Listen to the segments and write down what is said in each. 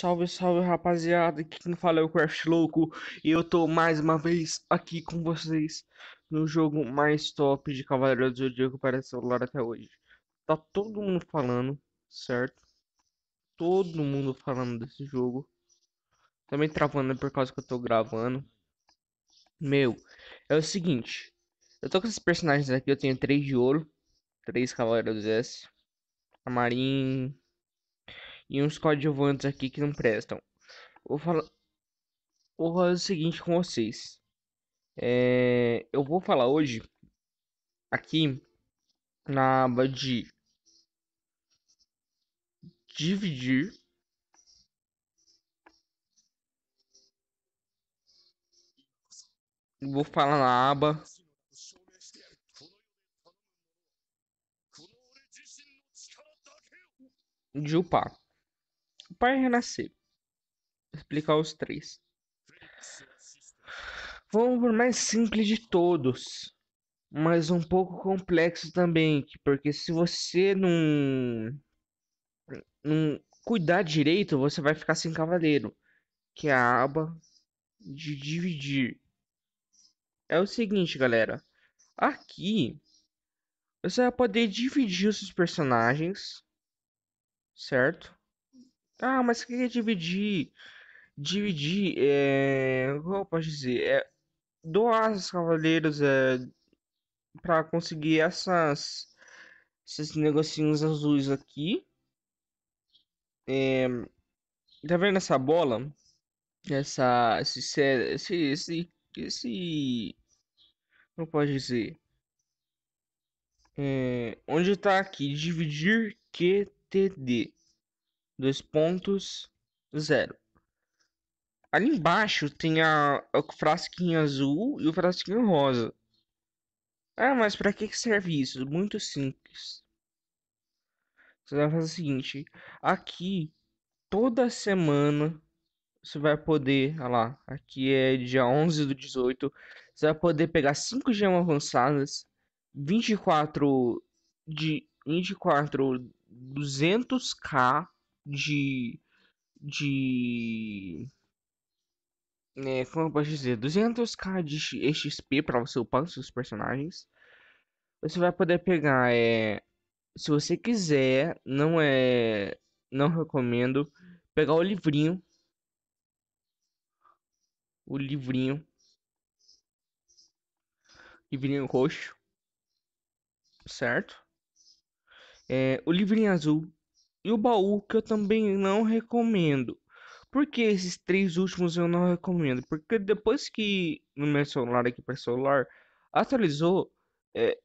Salve, salve rapaziada, aqui quem fala é o Craft Louco e eu tô mais uma vez aqui com vocês no jogo mais top de Cavaleiro do Zodíaco para celular até hoje. Tá todo mundo falando, certo? Todo mundo falando desse jogo. Também travando por causa que eu tô gravando. Meu, é o seguinte, eu tô com esses personagens aqui, eu tenho 3 de ouro, 3 Cavaleiros S, Amarim, e uns coadjuvantes aqui que não prestam. Vou falar. Vou o seguinte com vocês. É... Eu vou falar hoje aqui na aba de dividir Vou falar na aba. De upar. Página renascer Explicar os três. Vamos por mais simples de todos, mas um pouco complexo também, porque se você não, não cuidar direito, você vai ficar sem cavaleiro, que é a aba de dividir. É o seguinte, galera. Aqui você vai poder dividir os seus personagens, certo? Ah, mas que dividir? Dividir é. Como eu posso dizer? É doar os cavaleiros é, para conseguir essas esses negocinhos azuis aqui. É, tá vendo essa bola? Essa esse esse esse esse não pode dizer. É, onde tá aqui dividir QTD. 2.0. Ali embaixo tem a, o frasquinho azul e o frasquinho rosa. Ah, mas para que serve isso? Muito simples. Você vai fazer o seguinte: aqui toda semana você vai poder, olha lá, aqui é dia 11 do 18, você vai poder pegar 5 gemas avançadas, 24 de 24 200k de. de. É, como eu posso dizer? 200k de XP para você upar os seus personagens. Você vai poder pegar. É, se você quiser, não é. Não recomendo pegar o livrinho. O livrinho. Livrinho roxo. Certo? É, o livrinho azul e o baú que eu também não recomendo. Por que esses três últimos eu não recomendo? Porque depois que no meu celular aqui para celular atualizou é,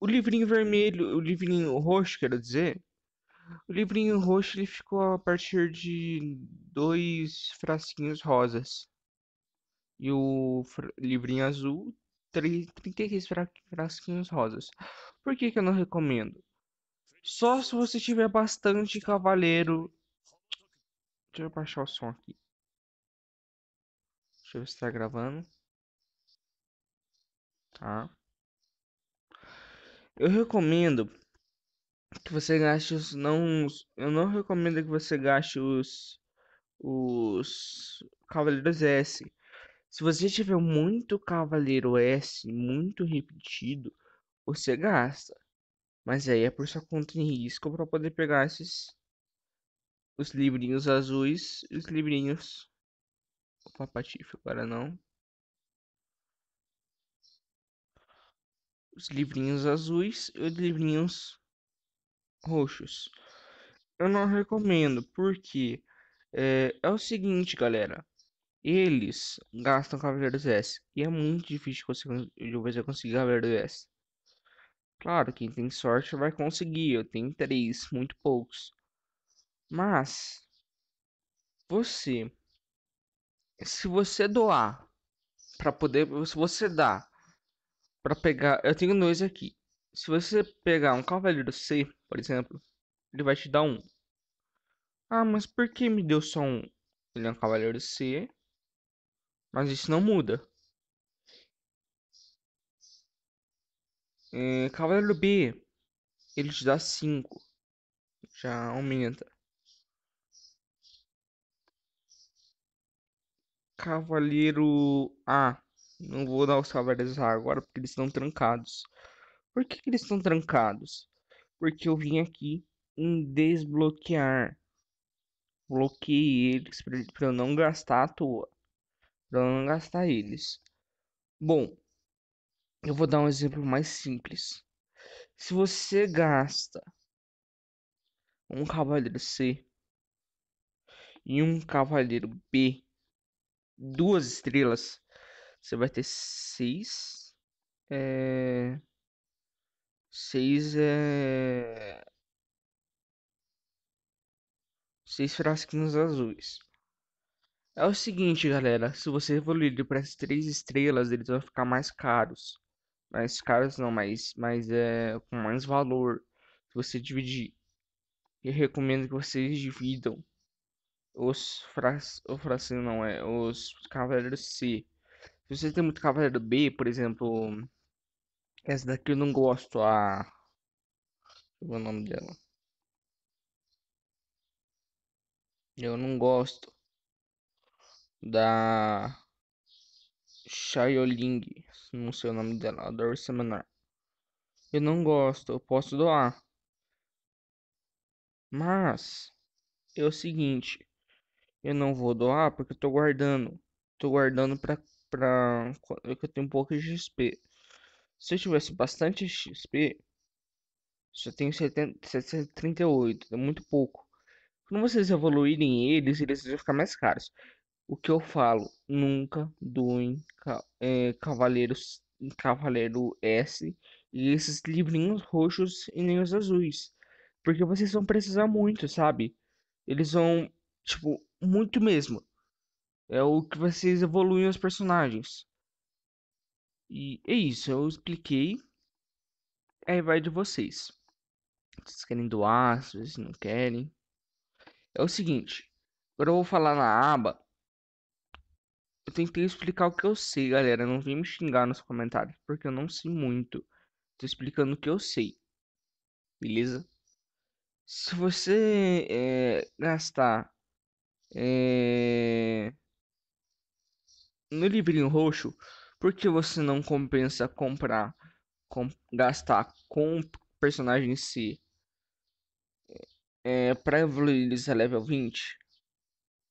o livrinho vermelho, o livrinho roxo, quero dizer, o livrinho roxo ele ficou a partir de dois frasquinhos rosas e o livrinho azul 33 frasquinhos rosas. Por que, que eu não recomendo? Só se você tiver bastante cavaleiro. Deixa eu baixar o som aqui. Deixa eu ver se tá gravando. Tá. Eu recomendo que você gaste os não eu não recomendo que você gaste os os cavaleiros S. Se você tiver muito cavaleiro S, muito repetido, você gasta. Mas aí é por sua conta em risco para poder pegar esses os livrinhos azuis e os livrinhos o patife, agora não. Os livrinhos azuis e os livrinhos roxos. Eu não recomendo, porque é, é o seguinte, galera. Eles gastam Cavaleiros S. E é muito difícil você, você conseguir Cavaleiros S. Claro, quem tem sorte vai conseguir. Eu tenho três, muito poucos. Mas, você, se você doar para poder, se você dá para pegar, eu tenho dois aqui. Se você pegar um cavaleiro C, por exemplo, ele vai te dar um. Ah, mas por que me deu só um? Ele é um cavaleiro C, mas isso não muda. Cavaleiro B, ele te dá 5. Já aumenta. Cavaleiro A. Não vou dar os cavaleiros A agora porque eles estão trancados. Por que, que eles estão trancados? Porque eu vim aqui em desbloquear. Bloqueei eles para eu não gastar à toa. Para eu não gastar eles. Bom, eu vou dar um exemplo mais simples. Se você gasta um cavaleiro C e um cavaleiro B, duas estrelas, você vai ter seis. É... Seis é. Seis frasquinhos azuis. É o seguinte, galera. Se você evoluir para as três estrelas, eles vão ficar mais caros mais caras não, mas, mas é com mais valor. Se você dividir, eu recomendo que vocês dividam os frac... o fracinho não é os cavaleiros C. Se você tem muito cavaleiro B, por exemplo, essa daqui eu não gosto a o nome dela. Eu não gosto da Xiaoling, não sei o nome dela, adoro seminar. Eu não gosto, eu posso doar. Mas é o seguinte, eu não vou doar porque eu tô guardando. Tô guardando pra, pra eu tenho um pouco de XP. Se eu tivesse bastante XP, só tenho 70, 738, é muito pouco. Quando vocês evoluírem eles, eles vão ficar mais caros o que eu falo, nunca doem é, Cavaleiros, Cavaleiro S e esses livrinhos roxos e nem os azuis. Porque vocês vão precisar muito, sabe? Eles vão, tipo, muito mesmo. É o que vocês evoluem os personagens. E é isso, eu expliquei. Aí vai de vocês. Vocês querem doar, se vocês não querem. É o seguinte, agora eu vou falar na aba eu tentei explicar o que eu sei, galera. Não vem me xingar nos comentários, porque eu não sei muito. Tô explicando o que eu sei. Beleza? Se você é, gastar é, eh, no livrinho roxo, por que você não compensa comprar, com, gastar com o personagem em si é, eh, para evoluir eles a level 20?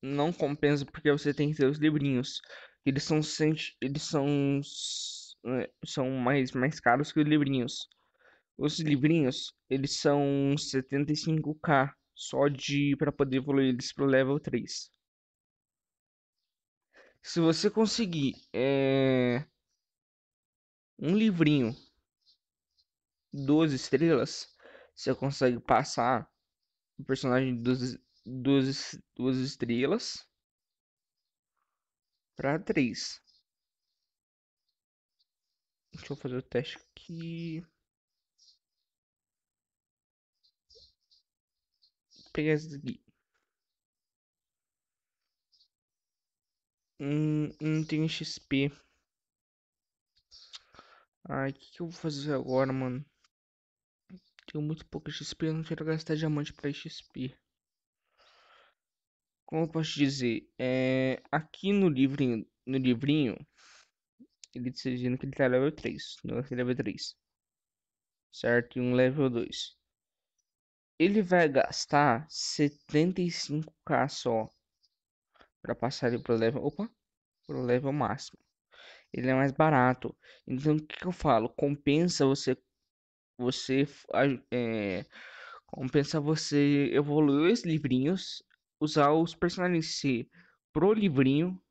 não compensa porque você tem que ter os livrinhos. Eles são eles são né, são mais mais caros que os livrinhos. Os livrinhos, eles são 75k só de para poder evoluir eles pro level 3. Se você conseguir é, um livrinho 12 estrelas, você consegue passar o personagem dos duas, duas estrelas para três. Deixa eu fazer o teste aqui. Vou pegar esse aqui. Hum, não tem XP. Ai, o que, que, eu vou fazer agora, mano? Tenho muito pouco XP, eu não quero gastar diamante pra XP como eu posso dizer, é, aqui no livrinho, no livrinho, ele está dizendo que ele está level 3, não level 3, certo? E um level 2. Ele vai gastar 75k só para passar ele o level, opa, o level máximo. Ele é mais barato. Então, o que, que eu falo? Compensa você, você é, compensa você evoluir os livrinhos usar os personagens C pro livrinho.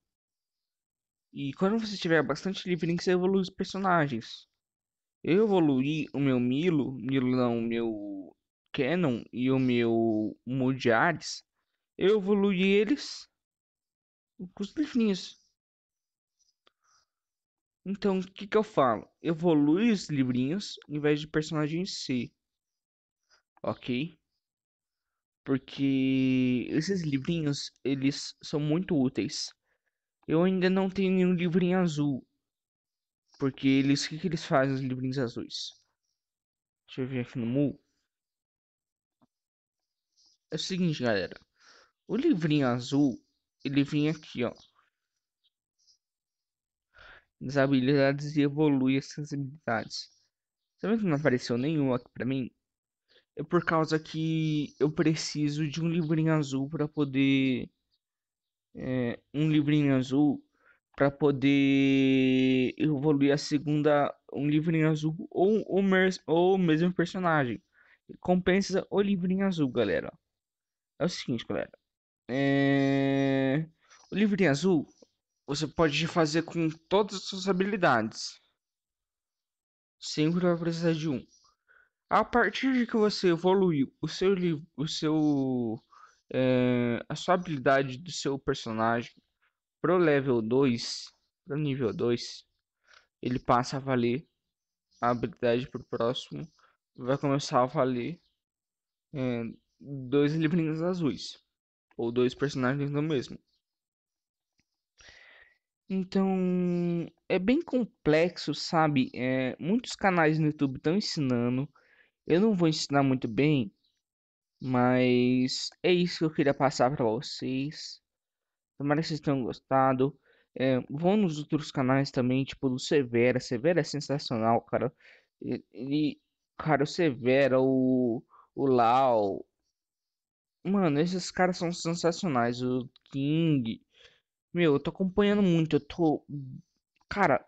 E quando você tiver bastante livrinho, você evolui os personagens. Eu evoluí o meu Milo, Milo não, o meu Canon e o meu Modiares. Eu evoluí eles com os livrinhos. Então, o que, que eu falo? Evolui os livrinhos em vez de personagem C. Ok? porque esses livrinhos eles são muito úteis. Eu ainda não tenho nenhum livrinho azul, porque eles o que, que eles fazem os livrinhos azuis? Deixa eu ver aqui no Mu. É o seguinte, galera. O livrinho azul, ele vem aqui, ó. As habilidades e evolui as sensibilidades. também que não apareceu nenhum aqui pra mim? é por causa que eu preciso de um livrinho azul para poder é, um livrinho azul para poder evoluir a segunda um livrinho azul ou o ou mesmo personagem compensa o livrinho azul galera é o seguinte galera é... o livrinho azul você pode fazer com todas as suas habilidades sempre vai precisar de um a partir de que você evoluiu o seu, o seu é, a sua habilidade do seu personagem pro level 2, pro nível 2, ele passa a valer a habilidade pro próximo, vai começar a valer é, dois livrinhos azuis ou dois personagens no mesmo. Então é bem complexo, sabe? É, muitos canais no YouTube estão ensinando, eu não vou ensinar muito bem, mas é isso que eu queria passar para vocês. Tomara que vocês tenham gostado. É, vão nos outros canais também, tipo do Severa. Severa é sensacional, cara. E cara, o Severa, o, o Lau. Mano, esses caras são sensacionais. O King. Meu, eu tô acompanhando muito. Eu tô. Cara.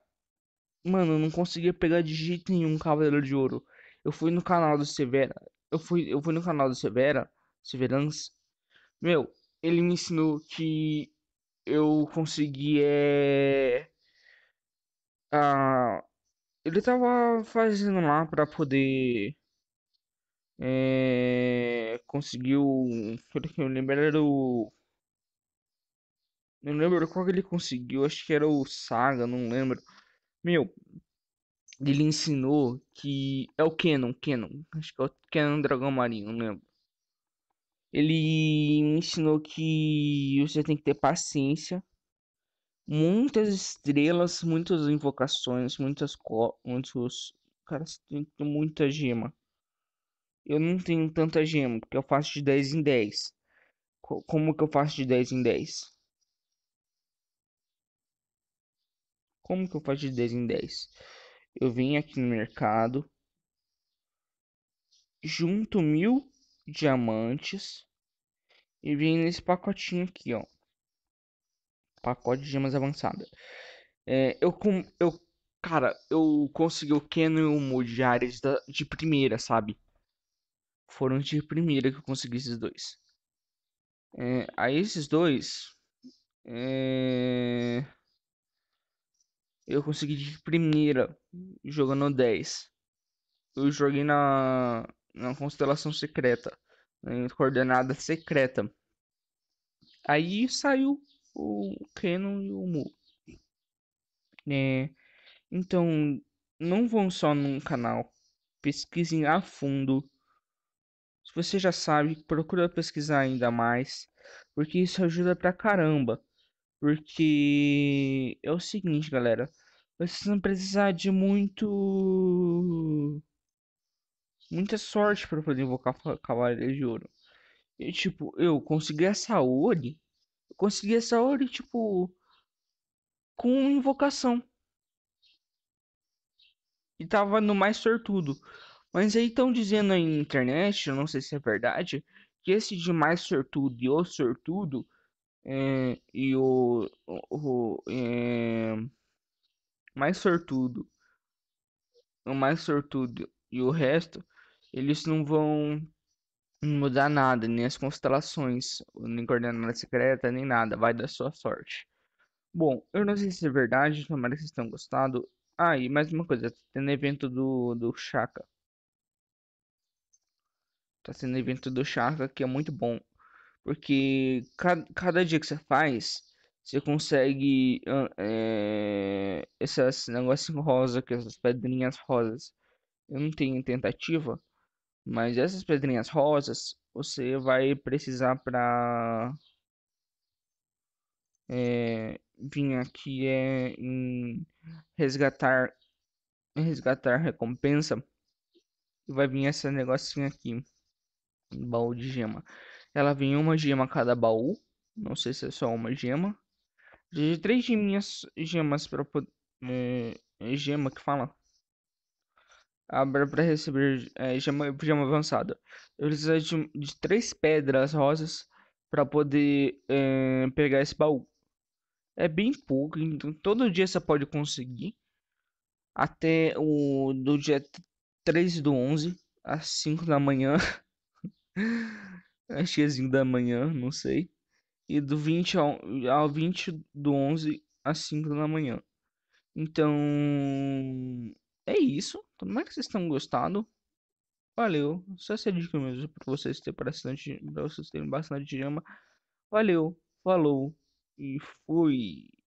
Mano, eu não conseguia pegar de jeito nenhum Cavaleiro de Ouro. Eu fui no canal do Severa. Eu fui, eu fui no canal do Severa, Severance. Meu, ele me ensinou que eu consegui é. Ah, ele tava fazendo lá para poder. É, eh, conseguiu. Eu lembro era o. Não lembro qual que ele conseguiu, acho que era o Saga, não lembro. Meu, ele ensinou que é o Kenon, Kenon, acho que é o Kenon Dragão Marinho, não lembro. Ele ensinou que você tem que ter paciência, muitas estrelas, muitas invocações, muitas co muitos cara, você tem que ter muita gema. Eu não tenho tanta gema, porque eu faço de 10 em 10. Como que eu faço de 10 em 10? Como que eu faço de 10 em 10? Eu vim aqui no mercado, junto mil diamantes e vim nesse pacotinho aqui, ó. Pacote de gemas avançada. É, eu com eu cara, eu consegui o Keno e o Mu de áreas da, de primeira, sabe? Foram de primeira que eu consegui esses dois. É, aí esses dois é eu consegui de primeira jogando 10. Eu joguei na, na constelação secreta, em coordenada secreta. Aí saiu o Canon e o Mu. É, então, não vão só num canal. Pesquisem a fundo. Se você já sabe, procura pesquisar ainda mais. Porque isso ajuda pra caramba. Porque é o seguinte, galera. Vocês vão precisar de muito. Muita sorte para poder invocar Cavaleiro de Ouro. E, tipo, eu consegui a Saori. Eu consegui a Saori, tipo. Com invocação. E tava no mais sortudo. Mas aí estão dizendo aí na internet, eu não sei se é verdade, que esse de mais sortudo e o sortudo é, e o, o é, mais sortudo, o mais sortudo e o resto, eles não vão mudar nada, nem as constelações, nem coordenada secreta, nem nada, vai da sua sorte. Bom, eu não sei se é verdade, tomara que vocês tenham gostado. Ah, e mais uma coisa, tá tendo evento do, do Chaka. Tá sendo evento do Chaka, que é muito bom. Porque cada, cada dia que você faz, você consegue é, eh, esses negócios rosa, que essas pedrinhas rosas. Eu não tenho tentativa, mas essas pedrinhas rosas você vai precisar para é, eh, vir aqui é em resgatar resgatar recompensa e vai vir esse negocinho aqui, balde baú de gema. Ela vem uma gema a cada baú. Não sei se é só uma gema. De três geminhas, gemas para poder. Eh, é, eh, gema que fala. Abra ah, para receber é, gema, gema avançada. Eu preciso de, de três pedras rosas para poder é, pegar esse baú. É bem pouco, então todo dia você pode conseguir. Até o do dia 13 do 11, às 5 da manhã. às tiazinho da manhã, não sei. E do 20 ao, ao 20 do 11 às 5 da manhã. Então, é isso. é que vocês tenham gostado. Valeu. Só essa dica mesmo para vocês terem bastante, pra vocês terem bastante drama. Valeu, falou e fui.